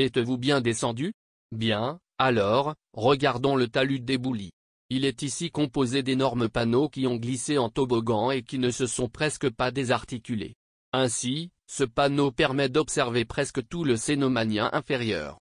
Êtes-vous bien descendu Bien, alors, regardons le talus débouli. Il est ici composé d'énormes panneaux qui ont glissé en toboggan et qui ne se sont presque pas désarticulés. Ainsi, ce panneau permet d'observer presque tout le cénomanien inférieur.